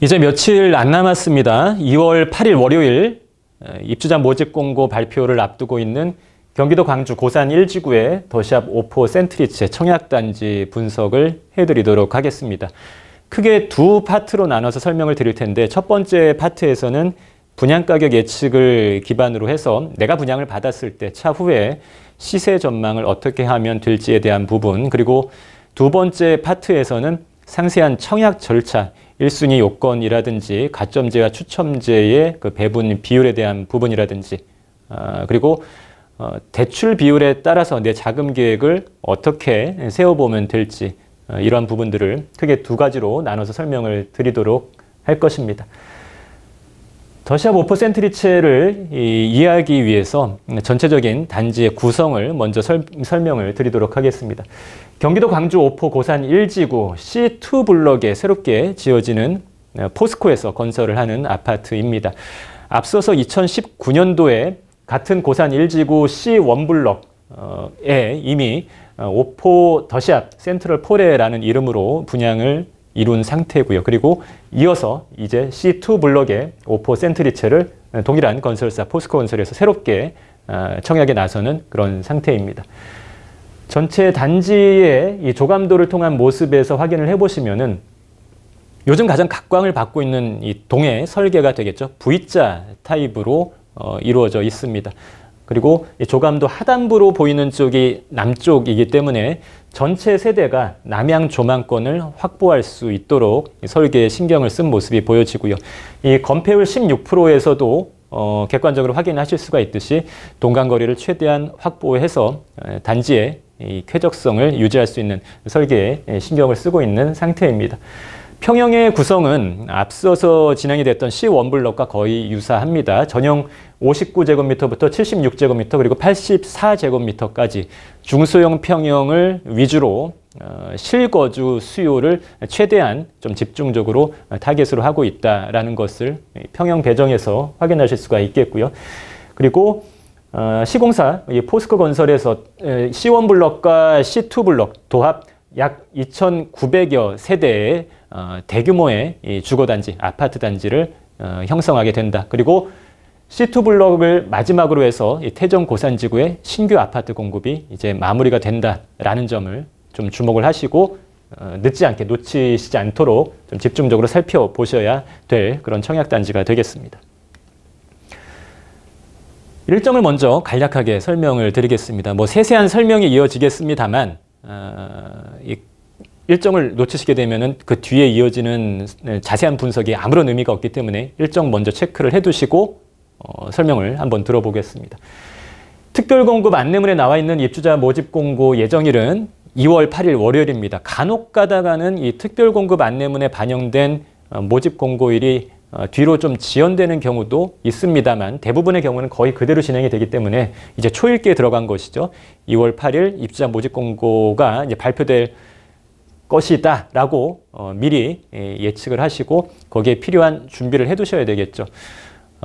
이제 며칠 안 남았습니다. 2월 8일 월요일 입주자 모집 공고 발표를 앞두고 있는 경기도 광주 고산 1지구의 더샵 오포 센트리체 청약단지 분석을 해드리도록 하겠습니다. 크게 두 파트로 나눠서 설명을 드릴 텐데 첫 번째 파트에서는 분양 가격 예측을 기반으로 해서 내가 분양을 받았을 때 차후에 시세 전망을 어떻게 하면 될지에 대한 부분 그리고 두 번째 파트에서는 상세한 청약 절차, 1순위 요건이라든지 가점제와 추첨제의 그 배분 비율에 대한 부분이라든지 아, 그리고 어, 대출 비율에 따라서 내 자금 계획을 어떻게 세워보면 될지 어, 이런 부분들을 크게 두 가지로 나눠서 설명을 드리도록 할 것입니다. 더샵 오퍼센트 리체를 이해하기 위해서 전체적인 단지의 구성을 먼저 설, 명을 드리도록 하겠습니다. 경기도 광주 오포 고산 1지구 C2 블럭에 새롭게 지어지는 어, 포스코에서 건설을 하는 아파트입니다. 앞서서 2019년도에 같은 고산 1지구 C1 블럭에 어, 이미 어, 오포 더샵 센트럴 포레라는 이름으로 분양을 이룬 상태고요. 그리고 이어서 이제 C2 블록의 오퍼 센트리체를 동일한 건설사 포스코 건설에서 새롭게 아, 청약에 나서는 그런 상태입니다. 전체 단지의 이 조감도를 통한 모습에서 확인을 해보시면은 요즘 가장 각광을 받고 있는 이 동해 설계가 되겠죠. V자 타입으로 어, 이루어져 있습니다. 그리고 조감도 하단부로 보이는 쪽이 남쪽이기 때문에 전체 세대가 남양 조망권을 확보할 수 있도록 설계에 신경을 쓴 모습이 보여지고요. 이 건폐율 16%에서도 어, 객관적으로 확인하실 수가 있듯이 동강거리를 최대한 확보해서 단지의 이 쾌적성을 유지할 수 있는 설계에 신경을 쓰고 있는 상태입니다. 평형의 구성은 앞서서 진행이 됐던 C 원블럭과 거의 유사합니다. 전용 59제곱미터부터 76제곱미터 그리고 84제곱미터까지 중소형 평형을 위주로 어, 실거주 수요를 최대한 좀 집중적으로 어, 타겟으로 하고 있다라는 것을 평형 배정에서 확인하실 수가 있겠고요. 그리고 어, 시공사 포스코 건설에서 C1 블럭과 C2 블럭 도합 약 2,900여 세대의 대규모의 주거단지, 아파트 단지를 형성하게 된다. 그리고 C2 블록을 마지막으로 해서 이 태정 고산지구의 신규 아파트 공급이 이제 마무리가 된다라는 점을 좀 주목을 하시고 어, 늦지 않게 놓치시지 않도록 좀 집중적으로 살펴보셔야 될 그런 청약단지가 되겠습니다. 일정을 먼저 간략하게 설명을 드리겠습니다. 뭐 세세한 설명이 이어지겠습니다만 어, 일정을 놓치시게 되면 그 뒤에 이어지는 네, 자세한 분석이 아무런 의미가 없기 때문에 일정 먼저 체크를 해두시고 어, 설명을 한번 들어보겠습니다. 특별공급 안내문에 나와 있는 입주자 모집 공고 예정일은 2월 8일 월요일입니다. 간혹 가다가는 이 특별공급 안내문에 반영된 어, 모집 공고일이 어, 뒤로 좀 지연되는 경우도 있습니다만 대부분의 경우는 거의 그대로 진행이 되기 때문에 이제 초읽기에 들어간 것이죠. 2월 8일 입주자 모집 공고가 이제 발표될 것이다 라고 어, 미리 예, 예측을 하시고 거기에 필요한 준비를 해두셔야 되겠죠.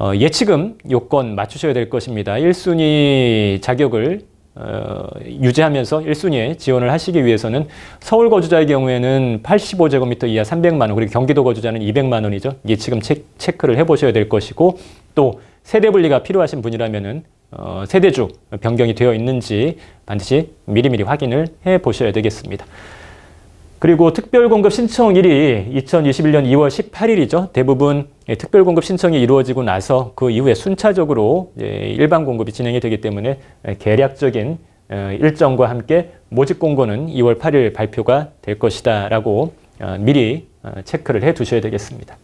어, 예치금 요건 맞추셔야 될 것입니다. 1순위 자격을 어, 유지하면서 1순위에 지원을 하시기 위해서는 서울 거주자의 경우에는 85제곱미터 이하 300만 원, 그리고 경기도 거주자는 200만 원이죠. 예치금 체크, 를 해보셔야 될 것이고 또 세대 분리가 필요하신 분이라면은 어, 세대주 변경이 되어 있는지 반드시 미리미리 확인을 해보셔야 되겠습니다. 그리고 특별공급 신청일이 2021년 2월 18일이죠. 대부분 예, 특별공급 신청이 이루어지고 나서 그 이후에 순차적으로 예, 일반 공급이 진행이 되기 때문에 예, 계략적인 어, 일정과 함께 모집 공고는 2월 8일 발표가 될 것이다 라고 어, 미리 어, 체크를 해 두셔야 되겠습니다.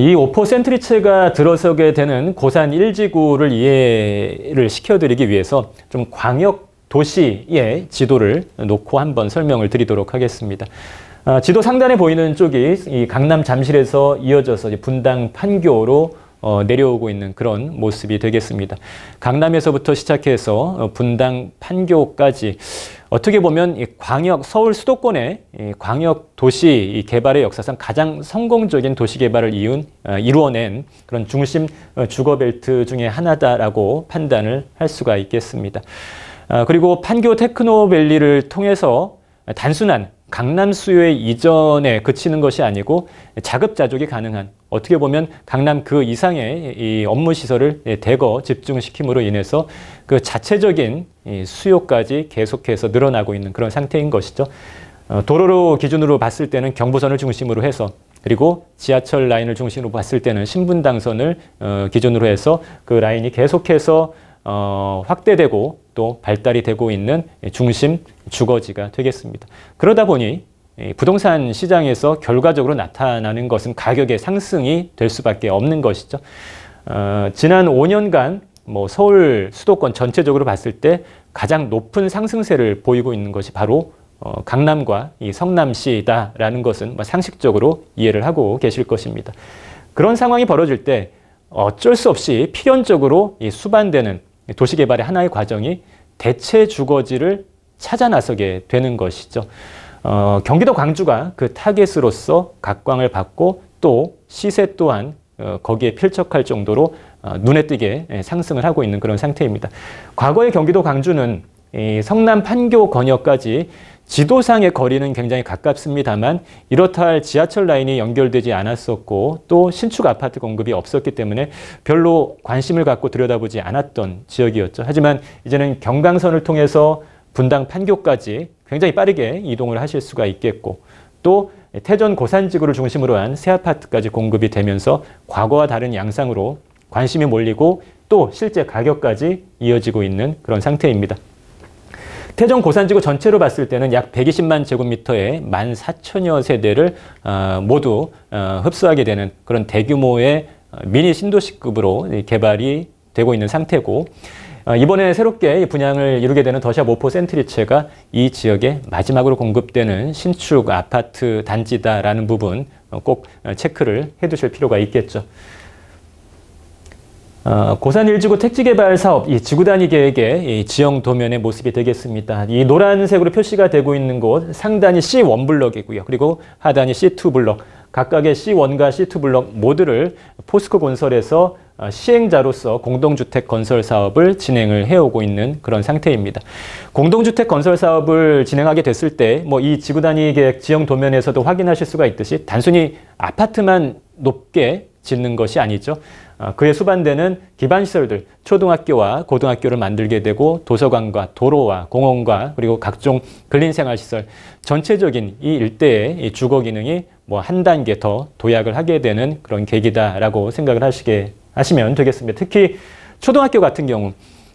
이 오퍼센트리체가 들어서게 되는 고산 1지구를 이해를 시켜드리기 위해서 좀 광역 도시의 지도를 놓고 한번 설명을 드리도록 하겠습니다. 아, 지도 상단에 보이는 쪽이 강남 잠실에서 이어져서 분당 판교로 어, 내려오고 있는 그런 모습이 되겠습니다. 강남에서부터 시작해서 어, 분당 판교까지 어떻게 보면 광역 서울 수도권의 광역 도시 개발의 역사상 가장 성공적인 도시 개발을 이은 어, 이루어낸 그런 중심 어, 주거 벨트 중의 하나다라고 판단을 할 수가 있겠습니다. 아, 그리고 판교 테크노밸리를 통해서 단순한 강남 수요의 이전에 그치는 것이 아니고 자급자족이 가능한 어떻게 보면 강남 그 이상의 이 업무 시설을 대거 집중시킴으로 인해서 그 자체적인 수요까지 계속해서 늘어나고 있는 그런 상태인 것이죠. 어, 도로로 기준으로 봤을 때는 경부선을 중심으로 해서 그리고 지하철 라인을 중심으로 봤을 때는 신분당선을 어, 기준으로 해서 그 라인이 계속해서 어, 확대되고 또 발달이 되고 있는 중심 주거지가 되겠습니다. 그러다 보니 부동산 시장에서 결과적으로 나타나는 것은 가격의 상승이 될 수밖에 없는 것이죠. 어, 지난 5년간 뭐 서울 수도권 전체적으로 봤을 때 가장 높은 상승세를 보이고 있는 것이 바로 어, 강남과 이 성남시다라는 것은 뭐 상식적으로 이해를 하고 계실 것입니다. 그런 상황이 벌어질 때 어쩔 수 없이 필연적으로 이 수반되는 도시개발의 하나의 과정이 대체 주거지를 찾아 나서게 되는 것이죠. 어, 경기도 광주가 그 타겟으로서 각광을 받고 또 시세 또한 어, 거기에 필적할 정도로 어, 눈에 띄게 예, 상승을 하고 있는 그런 상태입니다. 과거의 경기도 광주는 성남 판교 권역까지 지도상의 거리는 굉장히 가깝습니다만 이렇다 할 지하철 라인이 연결되지 않았었고 또 신축 아파트 공급이 없었기 때문에 별로 관심을 갖고 들여다보지 않았던 지역이었죠. 하지만 이제는 경강선을 통해서 분당 판교까지 굉장히 빠르게 이동을 하실 수가 있겠고 또 태전 고산지구를 중심으로 한 새 아파트까지 공급이 되면서 과거와 다른 양상으로 관심이 몰리고 또 실제 가격까지 이어지고 있는 그런 상태입니다. 태종 고산지구 전체로 봤을 때는 약 120만 제곱미터의 1 4 0 0 0여 세대를 어, 모두 어, 흡수하게 되는 그런 대규모의 어, 미니 신도시급으로 개발이 되고 있는 상태고 이번에 새롭게 분양을 이루게 되는 더샵 오포 센트리체가 이 지역에 마지막으로 공급되는 신축 아파트 단지다라는 부분 꼭 체크를 해두실 필요가 있겠죠. 어, 고산 일지구 택지개발 사업, 이 지구단위 계획의 이 지형 도면의 모습이 되겠습니다. 이 노란색으로 표시가 되고 있는 곳, 상단이 C1 블럭이고요. 그리고 하단이 C2 블럭, 각각의 C1과 C2 블럭 모두를 포스코 건설에서 어, 시행자로서 공동주택 건설 사업을 진행을 해오고 있는 그런 상태입니다. 공동주택 건설 사업을 진행하게 됐을 때, 뭐 이 지구단위 계획 지형 도면에서도 확인하실 수가 있듯이 단순히 아파트만 높게 짓는 것이 아니죠. 아, 그에 수반되는 기반시설들, 초등학교와 고등학교를 만들게 되고 도서관과 도로와 공원과 그리고 각종 근린생활시설, 전체적인 이 일대의 주거 기능이 뭐 한 단계 더 도약을 하게 되는 그런 계기다라고 생각을 하시게 하시면 되겠습니다. 특히 초등학교 같은 경우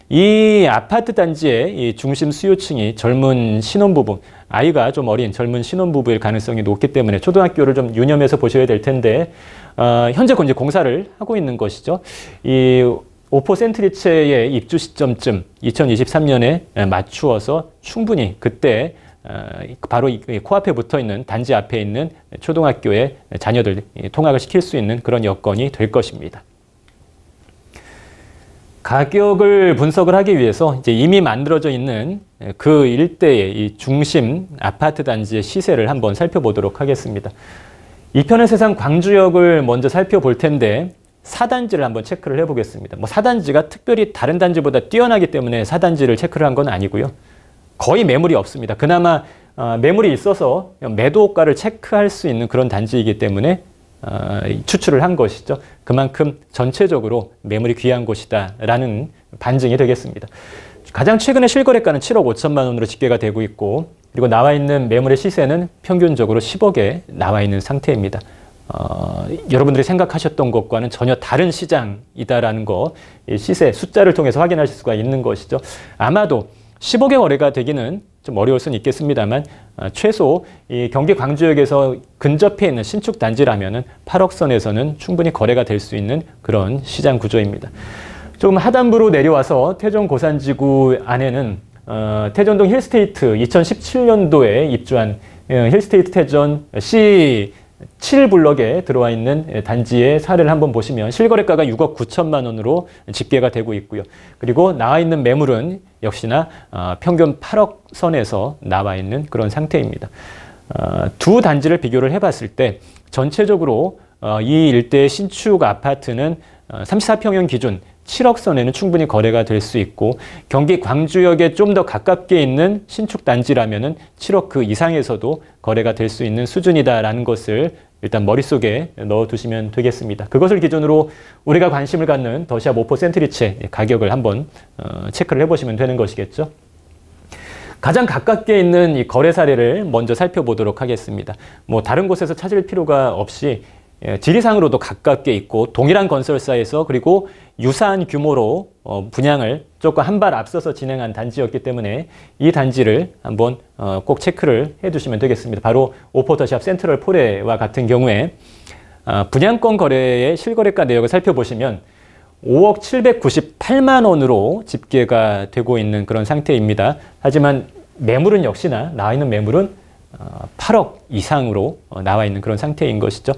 이 아파트 단지의 이 중심 수요층이 젊은 신혼부부, 아이가 좀 어린 젊은 신혼부부일 가능성이 높기 때문에 초등학교를 좀 유념해서 보셔야 될 텐데 어, 현재 이제 공사를 하고 있는 것이죠. 이 오포 센트리체의 입주 시점쯤 2023년에 예, 맞추어서 충분히 그때 어, 바로 코앞에 붙어 있는 단지 앞에 있는 초등학교에 자녀들 통학을 시킬 수 있는 그런 여건이 될 것입니다. 가격을 분석을 하기 위해서 이제 이미 만들어져 있는 예, 그 일대의 중심 아파트 단지의 시세를 한번 살펴보도록 하겠습니다. 이편의 세상 광주역을 먼저 살펴볼 텐데 사단지를 한번 체크를 해보겠습니다. 뭐 사단지가 특별히 다른 단지보다 뛰어나기 때문에 사단지를 체크를 한 건 아니고요. 거의 매물이 없습니다. 그나마 어, 매물이 있어서 매도가를 체크할 수 있는 그런 단지이기 때문에 어, 추출을 한 것이죠. 그만큼 전체적으로 매물이 귀한 곳이다라는 반증이 되겠습니다. 가장 최근에 실거래가는 7억 5천만 원으로 집계가 되고 있고 그리고 나와 있는 매물의 시세는 평균적으로 10억에 나와 있는 상태입니다. 어, 여러분들이 생각하셨던 것과는 전혀 다른 시장이다라는 거 시세 숫자를 통해서 확인하실 수가 있는 것이죠. 아마도 10억의 거래가 되기는 좀 어려울 수는 있겠습니다만 어, 최소 이 경기 광주역에서 근접해 있는 신축 단지라면 8억 선에서는 충분히 거래가 될 수 있는 그런 시장 구조입니다. 조금 하단부로 내려와서 태전 고산지구 안에는 어, 태전동 힐스테이트 2017년도에 입주한 어, 힐스테이트 태전 C 7블럭에 들어와 있는 단지의 사례를 한번 보시면 실거래가가 6억 9천만 원으로 집계가 되고 있고요. 그리고 나와 있는 매물은 역시나 어, 평균 8억 선에서 나와 있는 그런 상태입니다. 어, 두 단지를 비교를 해봤을 때 전체적으로 이 일대의 신축 아파트는 34평형 기준 7억 선에는 충분히 거래가 될 수 있고 경기 광주역에 좀 더 가깝게 있는 신축 단지라면 7억 그 이상에서도 거래가 될 수 있는 수준이다라는 것을 일단 머릿속에 넣어두시면 되겠습니다. 그것을 기준으로 우리가 관심을 갖는 더샵아모 센트리체 가격을 한번 어, 체크를 해보시면 되는 것이겠죠. 가장 가깝게 있는 이 거래 사례를 먼저 살펴보도록 하겠습니다. 뭐 다른 곳에서 찾을 필요가 없이 예, 지리상으로도 가깝게 있고 동일한 건설사에서 그리고 유사한 규모로 어, 분양을 조금 한 발 앞서서 진행한 단지였기 때문에 이 단지를 한번 어, 꼭 체크를 해두시면 되겠습니다. 바로 오포터샵 센트럴 포레와 같은 경우에 아, 분양권 거래의 실거래가 내역을 살펴보시면 5억 798만 원으로 집계가 되고 있는 그런 상태입니다. 하지만 매물은 역시나 나와 있는 매물은 8억 어, 이상으로 나와 있는 그런 상태인 것이죠.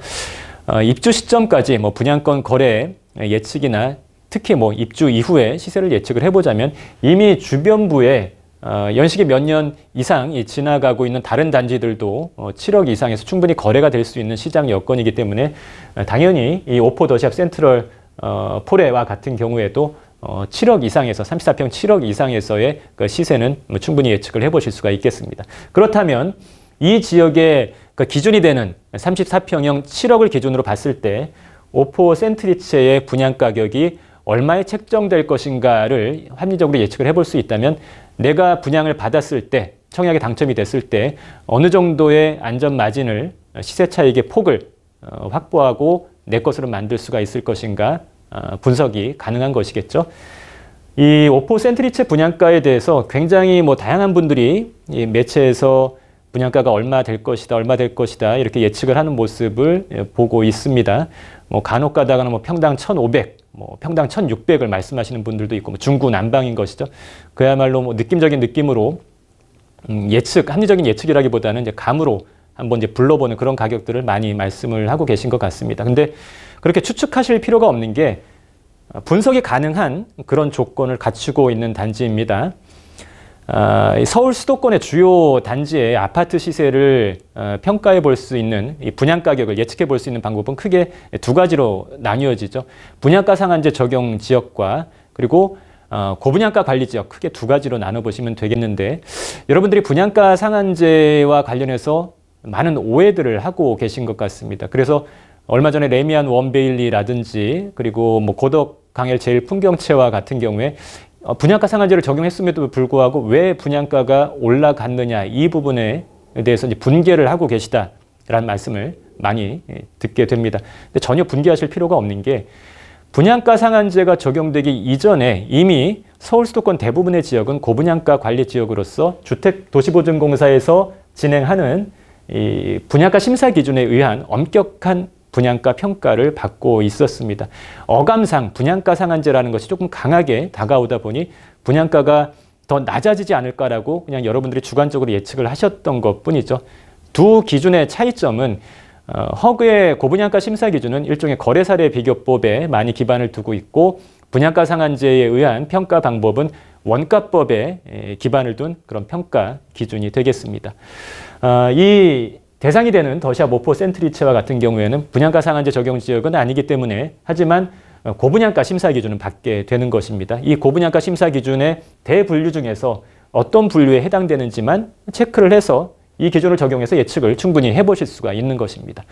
입주 시점까지 뭐 분양권 거래 예측이나 특히 뭐 입주 이후에 시세를 예측을 해보자면 이미 주변부에 어, 연식이 몇 년 이상이 지나가고 있는 다른 단지들도 어, 7억 이상에서 충분히 거래가 될 수 있는 시장 여건이기 때문에 어, 당연히 이 오포 더샵 센트럴 어, 포레와 같은 경우에도 어, 7억 이상에서 34평 7억 이상에서의 그 시세는 뭐 충분히 예측을 해보실 수가 있겠습니다. 그렇다면 이 지역의 그 기준이 되는 34평형 7억을 기준으로 봤을 때 오포 센트리체의 분양 가격이 얼마에 책정될 것인가를 합리적으로 예측을 해볼 수 있다면 내가 분양을 받았을 때 청약에 당첨이 됐을 때 어느 정도의 안전 마진을 시세 차익의 폭을 어, 확보하고 내 것으로 만들 수가 있을 것인가 어, 분석이 가능한 것이겠죠. 이 오포 센트리체 분양가에 대해서 굉장히 뭐 다양한 분들이 이 매체에서 분양가가 얼마 될 것이다, 얼마 될 것이다 이렇게 예측을 하는 모습을 예, 보고 있습니다. 뭐 간혹 가다가는 뭐 평당 1,500, 뭐 평당 1,600을 말씀하시는 분들도 있고 뭐 중구난방인 것이죠. 그야말로 뭐 느낌적인 느낌으로 음, 예측, 합리적인 예측이라기보다는 이제 감으로 한번 이제 불러보는 그런 가격들을 많이 말씀을 하고 계신 것 같습니다. 근데 그렇게 추측하실 필요가 없는 게 어, 분석이 가능한 그런 조건을 갖추고 있는 단지입니다. 아, 서울 수도권의 주요 단지의 아파트 시세를 어, 평가해 볼 수 있는 분양 가격을 예측해 볼 수 있는 방법은 크게 두 가지로 나뉘어지죠. 분양가 상한제 적용 지역과 그리고 어, 고분양가 관리 지역 크게 두 가지로 나눠 보시면 되겠는데 여러분들이 분양가 상한제와 관련해서 많은 오해들을 하고 계신 것 같습니다. 그래서 얼마 전에 레미안 원베일리라든지 그리고 뭐 고덕 강일 제일 풍경채와 같은 경우에 어, 분양가 상한제를 적용했음에도 불구하고 왜 분양가가 올라갔느냐 이 부분에 대해서 이제 분개를 하고 계시다라는 말씀을 많이 예, 듣게 됩니다. 근데 전혀 분개하실 필요가 없는 게 분양가 상한제가 적용되기 이전에 이미 서울 수도권 대부분의 지역은 고분양가 관리 지역으로서 주택도시보증공사에서 진행하는 이 분양가 심사 기준에 의한 엄격한 분양가 평가를 받고 있었습니다. 어감상 분양가 상한제라는 것이 조금 강하게 다가오다 보니 분양가가 더 낮아지지 않을까라고 그냥 여러분들이 주관적으로 예측을 하셨던 것뿐이죠. 두 기준의 차이점은 어, 허그의 고분양가 심사 기준은 일종의 거래 사례 비교법에 많이 기반을 두고 있고 분양가 상한제에 의한 평가 방법은 원가법에 기반을 둔 그런 평가 기준이 되겠습니다. 어, 이 대상이 되는 더시아 모포 센트리체와 같은 경우에는 분양가 상한제 적용 지역은 아니기 때문에 하지만 어, 고분양가 심사 기준은 받게 되는 것입니다. 이 고분양가 심사 기준의 대분류 중에서 어떤 분류에 해당되는지만 체크를 해서 이 기준을 적용해서 예측을 충분히 해보실 수가 있는 것입니다.